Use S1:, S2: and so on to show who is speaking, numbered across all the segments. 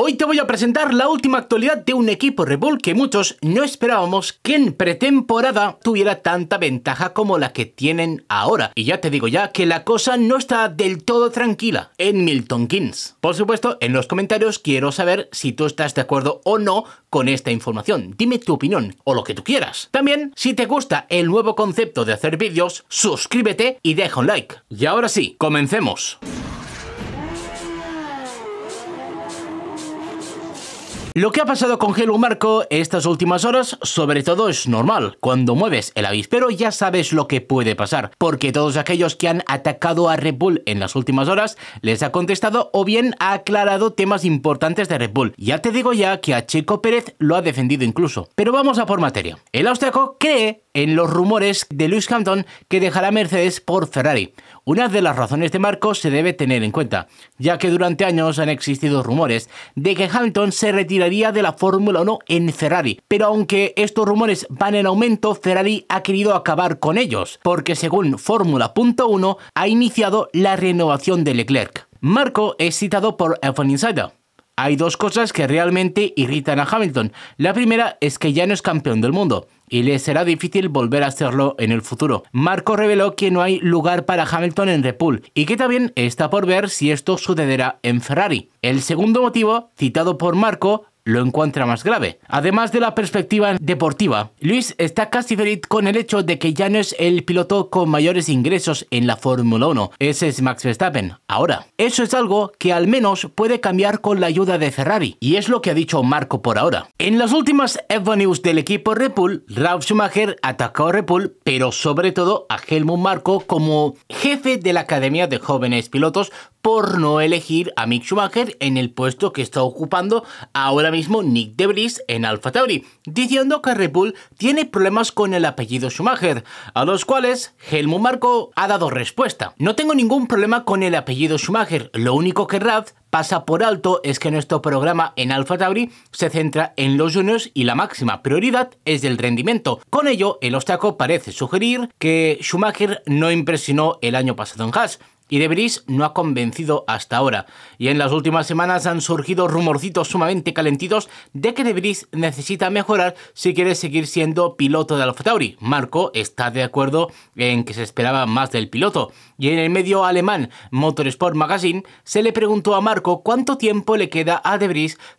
S1: Hoy te voy a presentar la última actualidad de un equipo rebel que muchos no esperábamos que en pretemporada tuviera tanta ventaja como la que tienen ahora. Y ya te digo ya que la cosa no está del todo tranquila en Milton Keynes. Por supuesto, en los comentarios quiero saber si tú estás de acuerdo o no con esta información. Dime tu opinión o lo que tú quieras. También, si te gusta el nuevo concepto de hacer vídeos, suscríbete y deja un like. Y ahora sí, comencemos. Lo que ha pasado con Hello Marco estas últimas horas, sobre todo es normal. Cuando mueves el avispero ya sabes lo que puede pasar, porque todos aquellos que han atacado a Red Bull en las últimas horas les ha contestado o bien ha aclarado temas importantes de Red Bull. Ya te digo ya que a Checo Pérez lo ha defendido incluso. Pero vamos a por materia. El austriaco cree en los rumores de Lewis Hampton que dejará Mercedes por Ferrari. Una de las razones de Marco se debe tener en cuenta, ya que durante años han existido rumores de que Hamilton se retiraría de la Fórmula 1 en Ferrari, pero aunque estos rumores van en aumento, Ferrari ha querido acabar con ellos, porque según 1 ha iniciado la renovación de Leclerc. Marco es citado por f Insider, hay dos cosas que realmente irritan a Hamilton. La primera es que ya no es campeón del mundo y le será difícil volver a hacerlo en el futuro. Marco reveló que no hay lugar para Hamilton en Repul y que también está por ver si esto sucederá en Ferrari. El segundo motivo, citado por Marco, lo encuentra más grave. Además de la perspectiva deportiva, Luis está casi feliz con el hecho de que ya no es el piloto con mayores ingresos en la Fórmula 1, ese es Max Verstappen. Ahora, eso es algo que al menos puede cambiar con la ayuda de Ferrari, y es lo que ha dicho Marco por ahora. En las últimas f del equipo Red Bull, Ralf Schumacher atacó a Red pero sobre todo a Helmut Marco como jefe de la Academia de Jóvenes Pilotos por no elegir a Mick Schumacher en el puesto que está ocupando ahora mismo Nick Debris en Alpha Tauri, diciendo que Red Bull tiene problemas con el apellido Schumacher, a los cuales Helmut Marko ha dado respuesta. No tengo ningún problema con el apellido Schumacher, lo único que Rad pasa por alto es que nuestro programa en Alpha Tauri se centra en los juniors y la máxima prioridad es el rendimiento. Con ello, el obstáculo parece sugerir que Schumacher no impresionó el año pasado en Haas, y De no ha convencido hasta ahora. Y en las últimas semanas han surgido rumorcitos sumamente calentitos de que De necesita mejorar si quiere seguir siendo piloto de Tauri. Marco está de acuerdo en que se esperaba más del piloto. Y en el medio alemán Motorsport Magazine se le preguntó a Marco cuánto tiempo le queda a De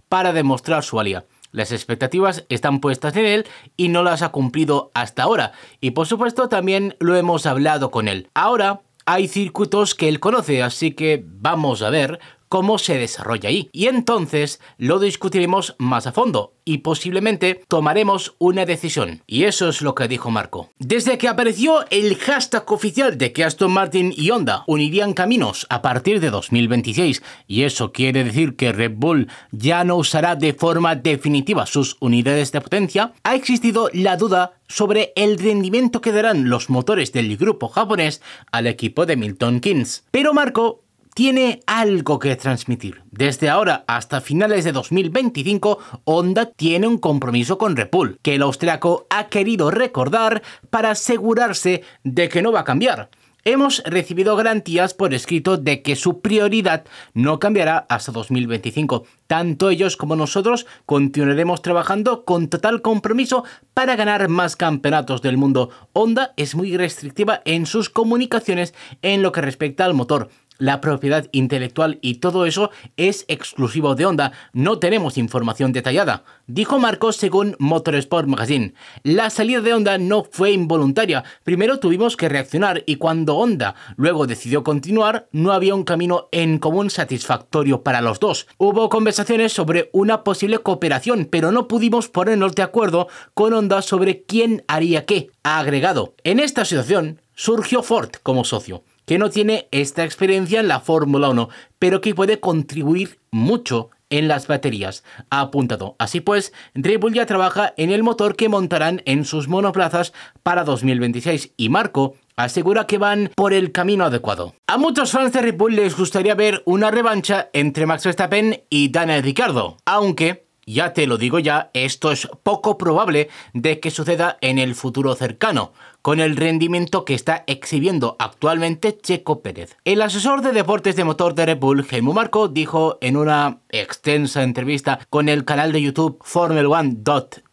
S1: para demostrar su valía. Las expectativas están puestas en él y no las ha cumplido hasta ahora. Y por supuesto también lo hemos hablado con él. Ahora hay circuitos que él conoce, así que vamos a ver cómo se desarrolla ahí. Y entonces lo discutiremos más a fondo y posiblemente tomaremos una decisión. Y eso es lo que dijo Marco. Desde que apareció el hashtag oficial de que Aston Martin y Honda unirían caminos a partir de 2026, y eso quiere decir que Red Bull ya no usará de forma definitiva sus unidades de potencia, ha existido la duda sobre el rendimiento que darán los motores del grupo japonés al equipo de Milton Keynes. Pero Marco tiene algo que transmitir. Desde ahora hasta finales de 2025, Honda tiene un compromiso con Repul, que el austriaco ha querido recordar para asegurarse de que no va a cambiar. Hemos recibido garantías por escrito de que su prioridad no cambiará hasta 2025. Tanto ellos como nosotros continuaremos trabajando con total compromiso para ganar más campeonatos del mundo. Honda es muy restrictiva en sus comunicaciones en lo que respecta al motor la propiedad intelectual y todo eso es exclusivo de Honda. No tenemos información detallada, dijo Marcos según Motorsport Magazine. La salida de Honda no fue involuntaria. Primero tuvimos que reaccionar y cuando Honda luego decidió continuar, no había un camino en común satisfactorio para los dos. Hubo conversaciones sobre una posible cooperación, pero no pudimos ponernos de acuerdo con Honda sobre quién haría qué. Ha agregado, en esta situación surgió Ford como socio que no tiene esta experiencia en la Fórmula 1, pero que puede contribuir mucho en las baterías, ha apuntado. Así pues, Red Bull ya trabaja en el motor que montarán en sus monoplazas para 2026 y Marco asegura que van por el camino adecuado. A muchos fans de Red Bull les gustaría ver una revancha entre Max Verstappen y Daniel Ricciardo, aunque ya te lo digo ya, esto es poco probable de que suceda en el futuro cercano con el rendimiento que está exhibiendo actualmente Checo Pérez. El asesor de deportes de motor de Red Bull, Helmut Marco, dijo en una extensa entrevista con el canal de YouTube formula 1de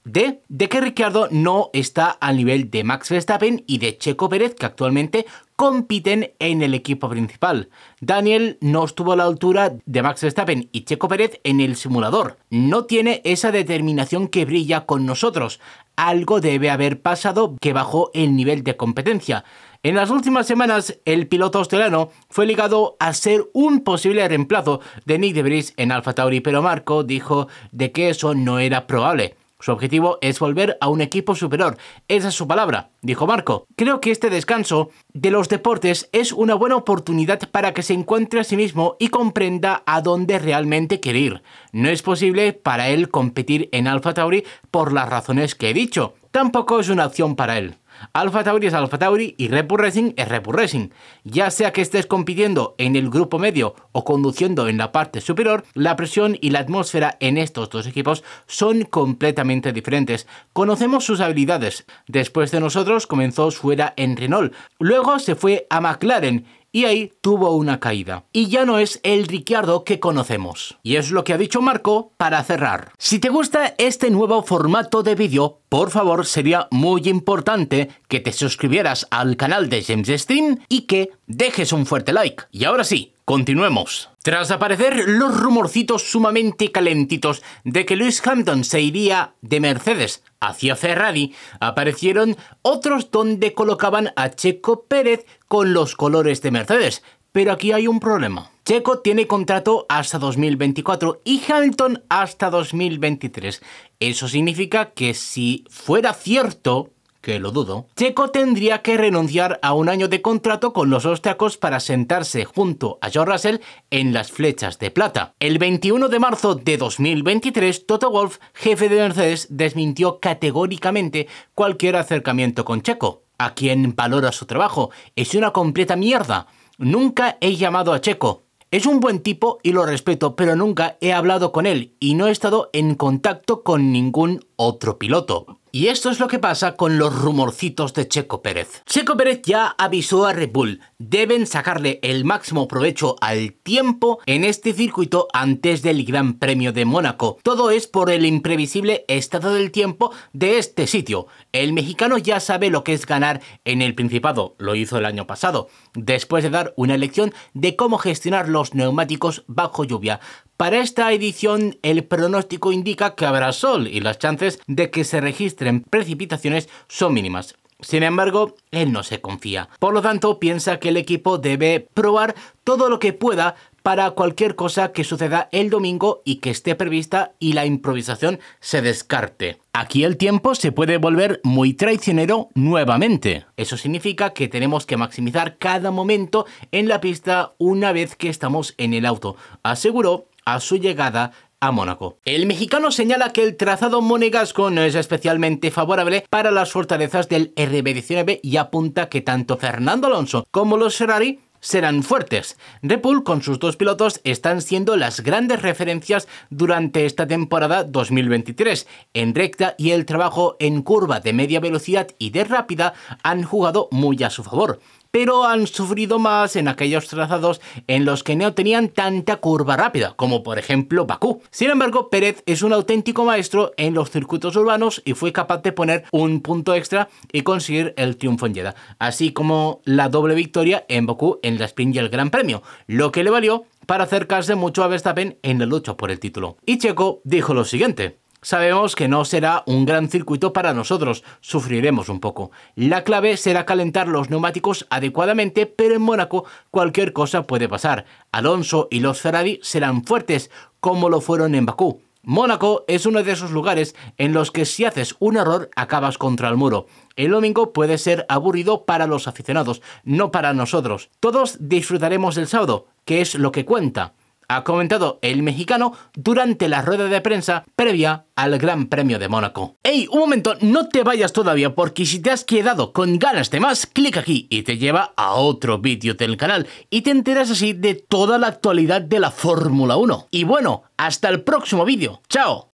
S1: de que Ricciardo no está al nivel de Max Verstappen y de Checo Pérez, que actualmente compiten en el equipo principal. Daniel no estuvo a la altura de Max Verstappen y Checo Pérez en el simulador. No tiene esa determinación que brilla con nosotros. Algo debe haber pasado que bajó el nivel de competencia. En las últimas semanas, el piloto australiano fue ligado a ser un posible reemplazo de Nick de Vries en Tauri, pero Marco dijo de que eso no era probable. Su objetivo es volver a un equipo superior. Esa es su palabra, dijo Marco. Creo que este descanso de los deportes es una buena oportunidad para que se encuentre a sí mismo y comprenda a dónde realmente quiere ir. No es posible para él competir en Alpha Tauri por las razones que he dicho. Tampoco es una opción para él. Alpha Tauri es Alpha Tauri y repur Racing es Bull Racing. Ya sea que estés compitiendo en el grupo medio o conduciendo en la parte superior, la presión y la atmósfera en estos dos equipos son completamente diferentes. Conocemos sus habilidades. Después de nosotros comenzó su era en Renault, luego se fue a McLaren y ahí tuvo una caída. Y ya no es el Ricciardo que conocemos. Y es lo que ha dicho Marco para cerrar. Si te gusta este nuevo formato de vídeo, por favor sería muy importante que te suscribieras al canal de James Steam y que dejes un fuerte like. Y ahora sí, Continuemos. Tras aparecer los rumorcitos sumamente calentitos de que Lewis Hampton se iría de Mercedes hacia Ferrari, aparecieron otros donde colocaban a Checo Pérez con los colores de Mercedes. Pero aquí hay un problema. Checo tiene contrato hasta 2024 y Hamilton hasta 2023. Eso significa que si fuera cierto que lo dudo, Checo tendría que renunciar a un año de contrato con los austriacos para sentarse junto a George Russell en las flechas de plata. El 21 de marzo de 2023, Toto Wolf, jefe de Mercedes, desmintió categóricamente cualquier acercamiento con Checo, a quien valora su trabajo. Es una completa mierda. Nunca he llamado a Checo, es un buen tipo y lo respeto, pero nunca he hablado con él y no he estado en contacto con ningún otro piloto. Y esto es lo que pasa con los rumorcitos de Checo Pérez. Checo Pérez ya avisó a Red Bull, deben sacarle el máximo provecho al tiempo en este circuito antes del Gran Premio de Mónaco. Todo es por el imprevisible estado del tiempo de este sitio. El mexicano ya sabe lo que es ganar en el Principado, lo hizo el año pasado, después de dar una lección de cómo gestionar los neumáticos bajo lluvia. Para esta edición el pronóstico indica que habrá sol y las chances de que se registren precipitaciones son mínimas. Sin embargo, él no se confía. Por lo tanto, piensa que el equipo debe probar todo lo que pueda para cualquier cosa que suceda el domingo y que esté prevista y la improvisación se descarte. Aquí el tiempo se puede volver muy traicionero nuevamente. Eso significa que tenemos que maximizar cada momento en la pista una vez que estamos en el auto, aseguró a su llegada a Mónaco. El mexicano señala que el trazado monegasco no es especialmente favorable para las fortalezas del RB19 y apunta que tanto Fernando Alonso como los Ferrari serán fuertes. Red Bull con sus dos pilotos están siendo las grandes referencias durante esta temporada 2023. En recta y el trabajo en curva de media velocidad y de rápida han jugado muy a su favor pero han sufrido más en aquellos trazados en los que no tenían tanta curva rápida, como por ejemplo Bakú. Sin embargo, Pérez es un auténtico maestro en los circuitos urbanos y fue capaz de poner un punto extra y conseguir el triunfo en Jeddah, así como la doble victoria en Bakú en la sprint y el Gran Premio, lo que le valió para acercarse mucho a Verstappen en la lucha por el título. Y Checo dijo lo siguiente. Sabemos que no será un gran circuito para nosotros, sufriremos un poco. La clave será calentar los neumáticos adecuadamente, pero en Mónaco cualquier cosa puede pasar. Alonso y los Ferrari serán fuertes, como lo fueron en Bakú. Mónaco es uno de esos lugares en los que si haces un error acabas contra el muro. El domingo puede ser aburrido para los aficionados, no para nosotros. Todos disfrutaremos del sábado, que es lo que cuenta ha comentado el mexicano durante la rueda de prensa previa al Gran Premio de Mónaco. ¡Ey! Un momento, no te vayas todavía porque si te has quedado con ganas de más, clic aquí y te lleva a otro vídeo del canal y te enteras así de toda la actualidad de la Fórmula 1. Y bueno, hasta el próximo vídeo. ¡Chao!